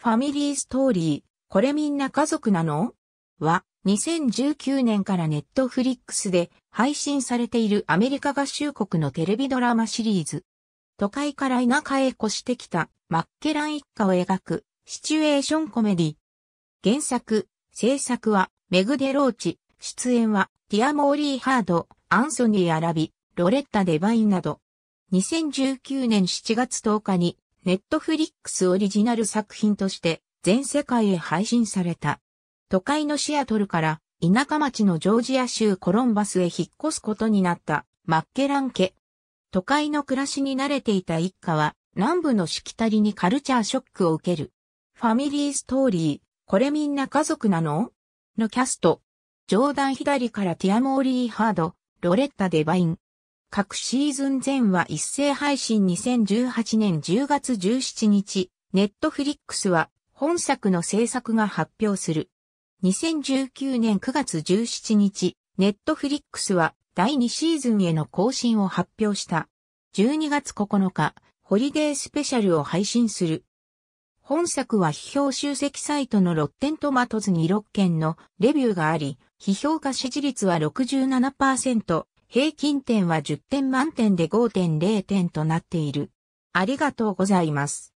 ファミリーストーリー、これみんな家族なのは、2019年からネットフリックスで配信されているアメリカ合衆国のテレビドラマシリーズ。都会から田舎へ越してきたマッケラン一家を描くシチュエーションコメディ。原作、制作はメグデローチ、出演はティアモーリー・ハード、アンソニー・アラビ、ロレッタ・デバインなど。2019年7月10日にネットフリックスオリジナル作品として全世界へ配信された。都会のシアトルから田舎町のジョージア州コロンバスへ引っ越すことになったマッケラン家。都会の暮らしに慣れていた一家は南部のしきたりにカルチャーショックを受ける。ファミリーストーリー、これみんな家族なののキャスト。上段左からティアモーリーハード、ロレッタ・デバイン、各シーズン前は一斉配信2018年10月17日、ネットフリックスは本作の制作が発表する。2019年9月17日、ネットフリックスは第2シーズンへの更新を発表した。12月9日、ホリデースペシャルを配信する。本作は批評集積サイトのロッテントマトズに6件のレビューがあり、批評家支持率は67%、平均点は10点満点で5.0点となっている。ありがとうございます。